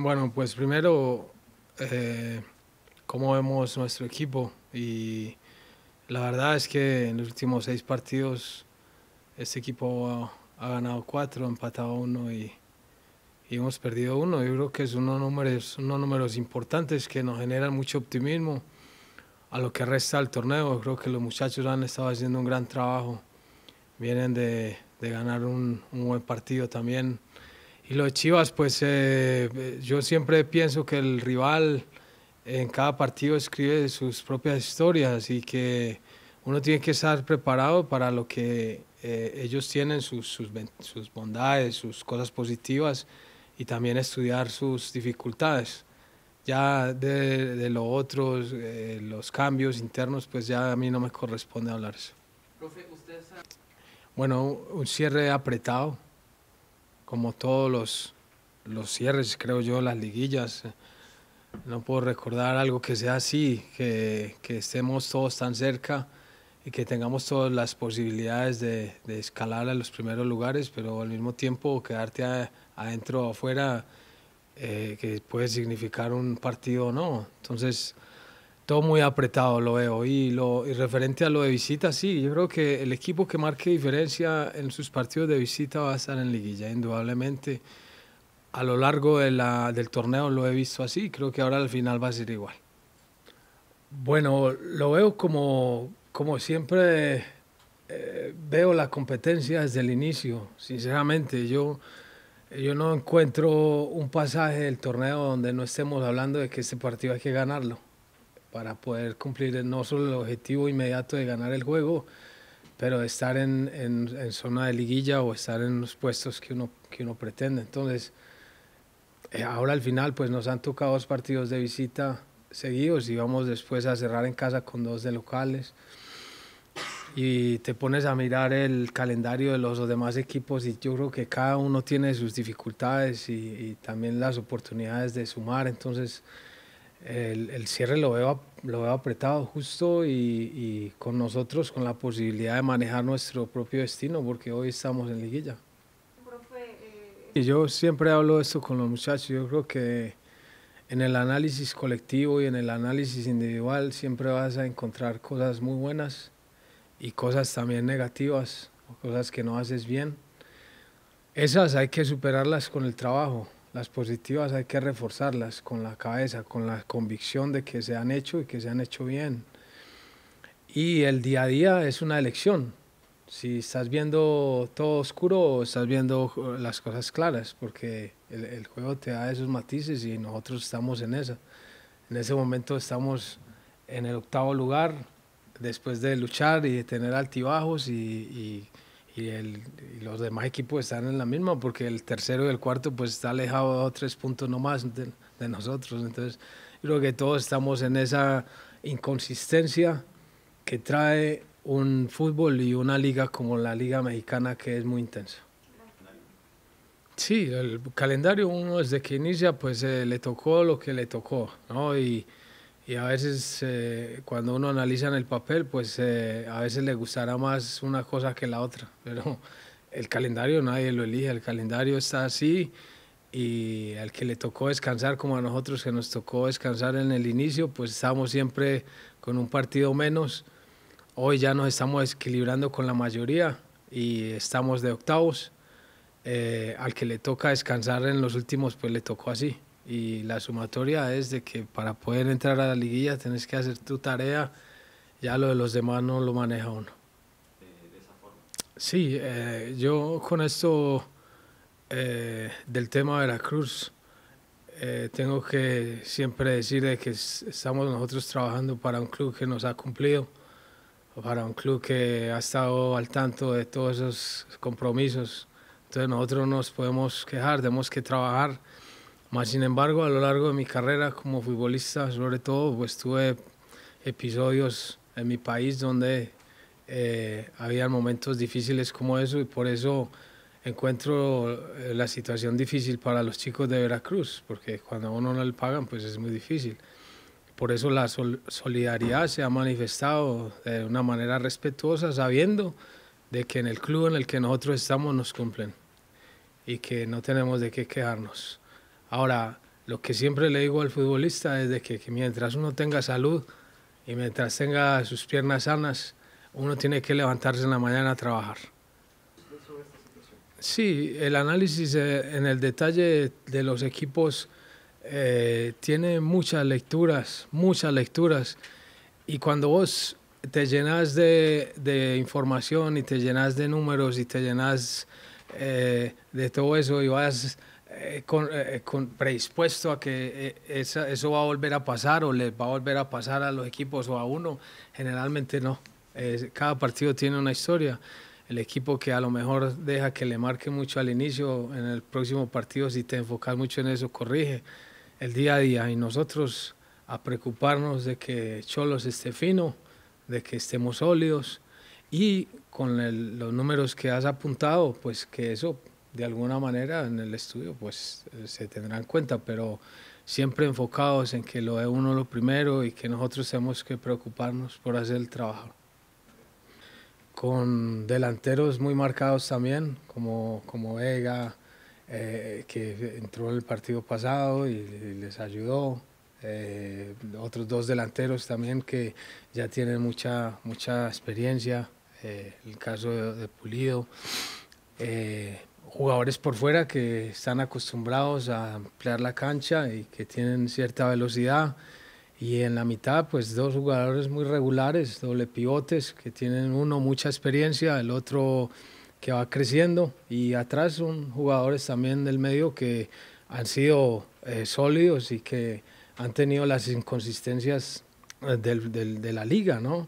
Bueno, pues primero, eh, cómo vemos nuestro equipo y la verdad es que en los últimos seis partidos este equipo ha, ganado cuatro, empatado uno y, hemos perdido uno. Yo creo que es unos números, unos números importantes que nos generan mucho optimismo a lo que resta del torneo. creo que los muchachos han estado haciendo un gran trabajo. Vienen de, ganar un buen partido también y lo de Chivas, pues eh, yo siempre pienso que el rival en cada partido escribe sus propias historias y que uno tiene que estar preparado para lo que eh, ellos tienen, sus, sus, bondades, sus cosas positivas y también estudiar sus dificultades. Ya de, lo otro, eh, los cambios internos, pues ya a mí no me corresponde hablar eso. Bueno, un cierre apretado como todos los, cierres, creo yo, las liguillas. No puedo recordar algo que sea así, que, que estemos todos tan cerca y que tengamos todas las posibilidades de, escalar a los primeros lugares, pero al mismo tiempo quedarte adentro o afuera, eh, que puede significar un partido o no. Entonces, todo muy apretado lo veo. Y, lo, referente a lo de visita, sí, yo creo que el equipo que marque diferencia en sus partidos de visita va a estar en liguilla, indudablemente. A lo largo de la, del torneo lo he visto así, creo que ahora al final va a ser igual. Bueno, lo veo como, como siempre, eh, veo la competencia desde el inicio, sinceramente. Yo, yo no encuentro un pasaje del torneo donde no estemos hablando de que este partido hay que ganarlo para poder cumplir no solo el objetivo inmediato de ganar el juego, pero de estar en, en, zona de liguilla o estar en los puestos que uno, que uno pretende. Entonces, eh, ahora al final, pues nos han tocado dos partidos de visita seguidos y vamos después a cerrar en casa con dos de locales. Y te pones a mirar el calendario de los demás equipos y yo creo que cada uno tiene sus dificultades y, y también las oportunidades de sumar. Entonces, el, el, cierre lo veo, lo veo apretado justo y, y, con nosotros con la posibilidad de manejar nuestro propio destino porque hoy estamos en liguilla. Eh, y yo siempre hablo de esto con los muchachos, yo creo que en el análisis colectivo y en el análisis individual siempre vas a encontrar cosas muy buenas y cosas también negativas, cosas que no haces bien. Esas hay que superarlas con el trabajo las positivas hay que reforzarlas con la cabeza, con la convicción de que se han hecho y que se han hecho bien. Y el día a día es una elección. Si estás viendo todo oscuro o estás viendo las cosas claras, porque el, el juego te da esos matices y nosotros estamos en eso. En ese momento estamos en el octavo lugar, después de luchar y de tener altibajos y, y y, el, y, los demás equipos están en la misma porque el tercero y el cuarto pues está alejado a tres puntos nomás de, de nosotros. Entonces creo que todos estamos en esa inconsistencia que trae un fútbol y una liga como la liga mexicana que es muy intensa. Sí, el calendario uno desde que inicia pues eh, le tocó lo que le tocó, ¿no? Y, y a veces eh, cuando uno analiza en el papel, pues eh, a veces le gustará más una cosa que la otra, pero el calendario nadie lo elige, el calendario está así y al que le tocó descansar como a nosotros que nos tocó descansar en el inicio, pues estamos siempre con un partido menos. Hoy ya nos estamos equilibrando con la mayoría y estamos de octavos. Eh, al que le toca descansar en los últimos, pues le tocó así y la sumatoria es de que para poder entrar a la liguilla tienes que hacer tu tarea, ya lo de los demás no lo maneja uno. ¿De esa forma? Sí, eh, yo con esto eh, del tema de Veracruz eh, tengo que siempre decir que estamos nosotros trabajando para un club que nos ha cumplido, para un club que ha estado al tanto de todos esos compromisos. Entonces nosotros nos podemos quejar, tenemos que trabajar mas sin embargo, a lo largo de mi carrera como futbolista, sobre todo, pues tuve episodios en mi país donde eh, había momentos difíciles como eso y por eso encuentro eh, la situación difícil para los chicos de Veracruz, porque cuando a uno no le pagan, pues es muy difícil. Por eso la solidaridad se ha manifestado de una manera respetuosa, sabiendo de que en el club en el que nosotros estamos nos cumplen y que no tenemos de qué quejarnos. Ahora, lo que siempre le digo al futbolista es de que, mientras uno tenga salud y mientras tenga sus piernas sanas, uno tiene que levantarse en la mañana a trabajar. Sí, el análisis eh, en el detalle de los equipos eh, tiene muchas lecturas, muchas lecturas. Y cuando vos te llenas de, información y te llenas de números y te llenas eh, de todo eso y vas eh, con, eh, eh, con, predispuesto a que esa, eso va a volver a pasar o les va a volver a pasar a los equipos o a uno. Generalmente no. cada partido tiene una historia. El equipo que a lo mejor deja que le marque mucho al inicio, en el próximo partido, si te enfocas mucho en eso, corrige el día a día. Y nosotros a preocuparnos de que Cholos esté fino, de que estemos sólidos y con los números que has apuntado, pues que eso de alguna manera en el estudio, pues eh, se tendrán cuenta, pero siempre enfocados en que lo es uno lo primero y que nosotros tenemos que preocuparnos por hacer el trabajo. Con delanteros muy marcados también, como, como Vega, eh, que entró en el partido pasado y, les ayudó. Eh, otros dos delanteros también que ya tienen mucha, mucha experiencia, el caso de, Pulido jugadores por fuera que están acostumbrados a ampliar la cancha y que tienen cierta velocidad. Y en la mitad, pues dos jugadores muy regulares, doble pivotes, que tienen uno mucha experiencia, el otro que va creciendo. Y atrás son jugadores también del medio que han sido eh, sólidos y que han tenido las inconsistencias eh, de la liga, ¿no?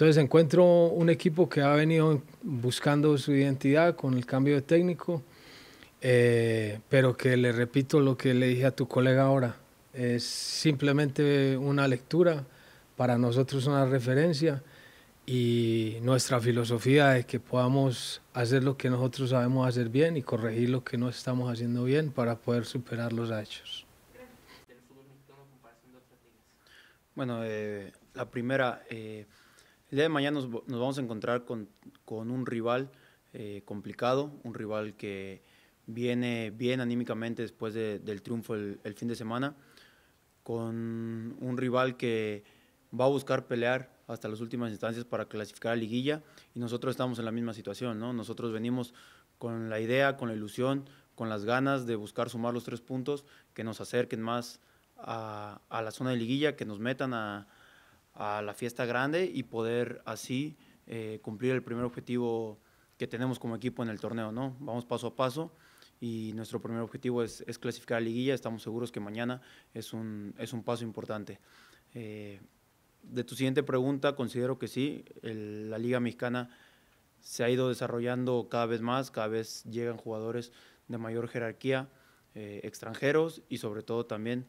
Entonces encuentro un equipo que ha venido buscando su identidad con el cambio de técnico, eh, pero que le repito lo que le dije a tu colega ahora, es simplemente una lectura, para nosotros una referencia y nuestra filosofía es que podamos hacer lo que nosotros sabemos hacer bien y corregir lo que no estamos haciendo bien para poder superar los hechos. Bueno, eh, la primera... Eh, el día de mañana nos, vamos a encontrar con, un rival eh, complicado, un rival que viene bien anímicamente después del triunfo el, fin de semana, con un rival que va a buscar pelear hasta las últimas instancias para clasificar a liguilla y nosotros estamos en la misma situación, Nosotros venimos con la idea, con la ilusión, con las ganas de buscar sumar los tres puntos que nos acerquen más a la zona de liguilla, que nos metan a, a la fiesta grande y poder así eh, cumplir el primer objetivo que tenemos como equipo en el torneo, ¿no? Vamos paso a paso y nuestro primer objetivo es, clasificar a liguilla, estamos seguros que mañana es un, es un paso importante. Eh, de tu siguiente pregunta, considero que sí, la Liga Mexicana se ha ido desarrollando cada vez más, cada vez llegan jugadores de mayor jerarquía, eh, extranjeros y sobre todo también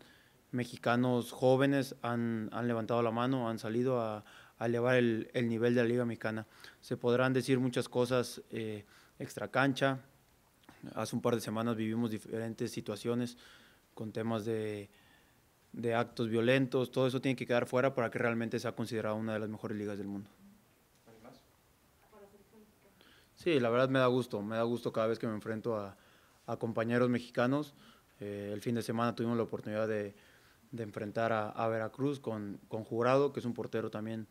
mexicanos jóvenes han, levantado la mano, han salido a, a elevar el, nivel de la Liga Mexicana. Se podrán decir muchas cosas eh, extra cancha. Hace un par de semanas vivimos diferentes situaciones con temas de, actos violentos. Todo eso tiene que quedar fuera para que realmente sea considerada una de las mejores ligas del mundo. Sí, la verdad me da gusto, me da gusto cada vez que me enfrento a, compañeros mexicanos. Eh, el fin de semana tuvimos la oportunidad de, de enfrentar a, Veracruz con, con, Jurado, que es un portero también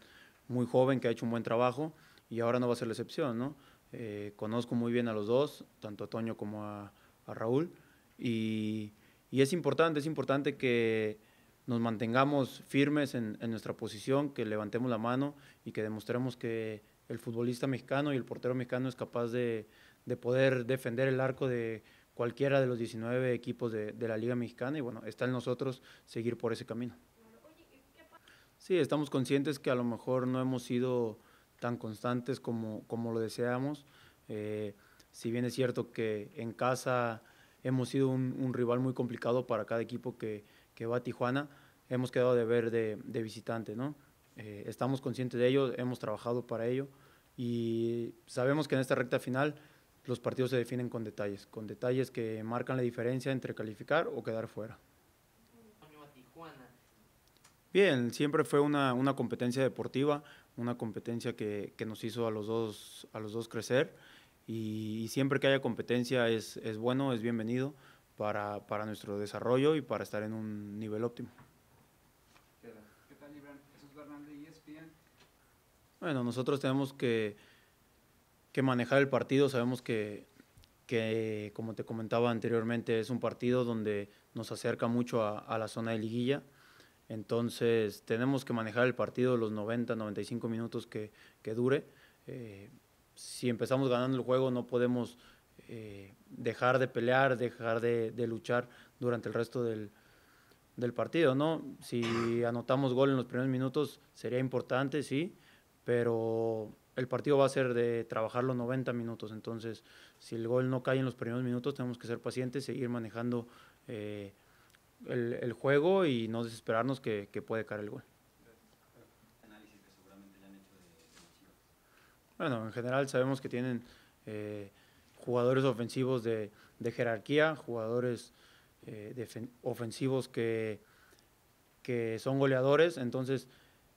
muy joven, que ha hecho un buen trabajo, y ahora no va a ser la excepción, ¿no? Eh, conozco muy bien a los dos, tanto a Toño como a, Raúl, y, es importante, es importante que nos mantengamos firmes en, nuestra posición, que levantemos la mano y que demostremos que el futbolista mexicano y el portero mexicano es capaz de, de poder defender el arco de cualquiera de los 19 equipos de, la Liga Mexicana y bueno, está en nosotros seguir por ese camino. Sí, estamos conscientes que a lo mejor no hemos sido tan constantes como, como lo deseamos. Eh, si bien es cierto que en casa hemos sido un, rival muy complicado para cada equipo que, va a Tijuana, hemos quedado de ver de, visitante, ¿no? Eh, estamos conscientes de ello, hemos trabajado para ello y sabemos que en esta recta final los partidos se definen con detalles, con detalles que marcan la diferencia entre calificar o quedar fuera. Bien, siempre fue una, una competencia deportiva, una competencia que, que, nos hizo a los dos, a los dos crecer y, siempre que haya competencia es, es bueno, es bienvenido para, para, nuestro desarrollo y para estar en un nivel óptimo. ¿Qué tal, de e Bueno, nosotros tenemos que que manejar el partido. Sabemos que, como te comentaba anteriormente, es un partido donde nos acerca mucho a, la zona de liguilla. Entonces tenemos que manejar el partido los 90, 95 minutos que, dure. Eh, si empezamos ganando el juego no podemos eh, dejar de pelear, dejar de, luchar durante el resto del, del partido, ¿no? Si anotamos gol en los primeros minutos sería importante, sí, pero el partido va a ser de trabajar los 90 minutos, entonces si el gol no cae en los primeros minutos tenemos que ser pacientes, seguir manejando eh, el, juego y no desesperarnos que, puede caer el gol. Bueno, en general sabemos que tienen eh, jugadores ofensivos de, jerarquía, jugadores eh, ofensivos que, que son goleadores, entonces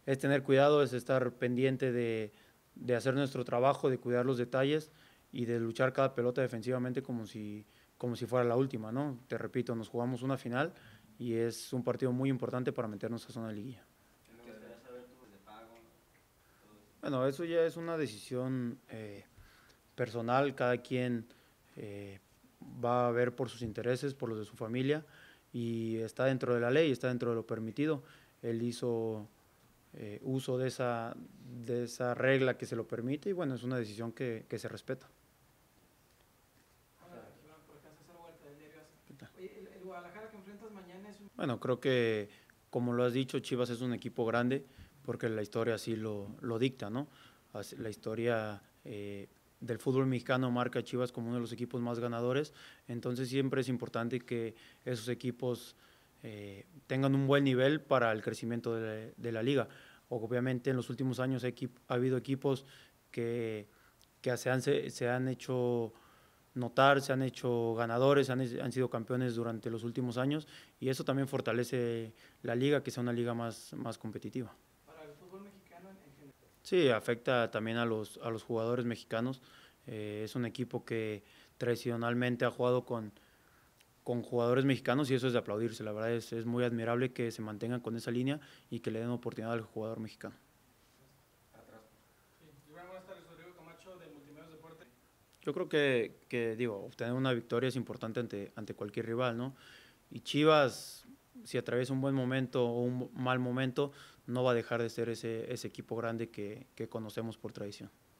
es tener cuidado, es estar pendiente de de hacer nuestro trabajo, de cuidar los detalles y de luchar cada pelota defensivamente como si, como si fuera la última, ¿no? Te repito, nos jugamos una final y es un partido muy importante para meternos a zona de liguilla. Bueno, eso ya es una decisión eh, personal, cada quien eh, va a ver por sus intereses, por los de su familia y está dentro de la ley, está dentro de lo permitido. Él hizo eh, uso de esa, de esa regla que se lo permite y bueno, es una decisión que, se respeta. Bueno, creo que como lo has dicho, Chivas es un equipo grande porque la historia así lo, dicta, ¿no? La historia eh, del fútbol mexicano marca a Chivas como uno de los equipos más ganadores, entonces siempre es importante que esos equipos eh, tengan un buen nivel para el crecimiento de, la liga. Obviamente en los últimos años ha habido equipos que, se, han, hecho notar, se han hecho ganadores, han, sido campeones durante los últimos años y eso también fortalece la liga, que sea una liga más, competitiva. ¿Para el fútbol mexicano en general? Sí, afecta también a los, jugadores mexicanos. Eh, es un equipo que tradicionalmente ha jugado con, con jugadores mexicanos y eso es de aplaudirse. La verdad es, es muy admirable que se mantengan con esa línea y que le den oportunidad al jugador mexicano. Yo creo que, que, digo, obtener una victoria es importante ante, cualquier rival, ¿no? Y Chivas, si atraviesa un buen momento o un mal momento, no va a dejar de ser ese, ese equipo grande que conocemos por tradición.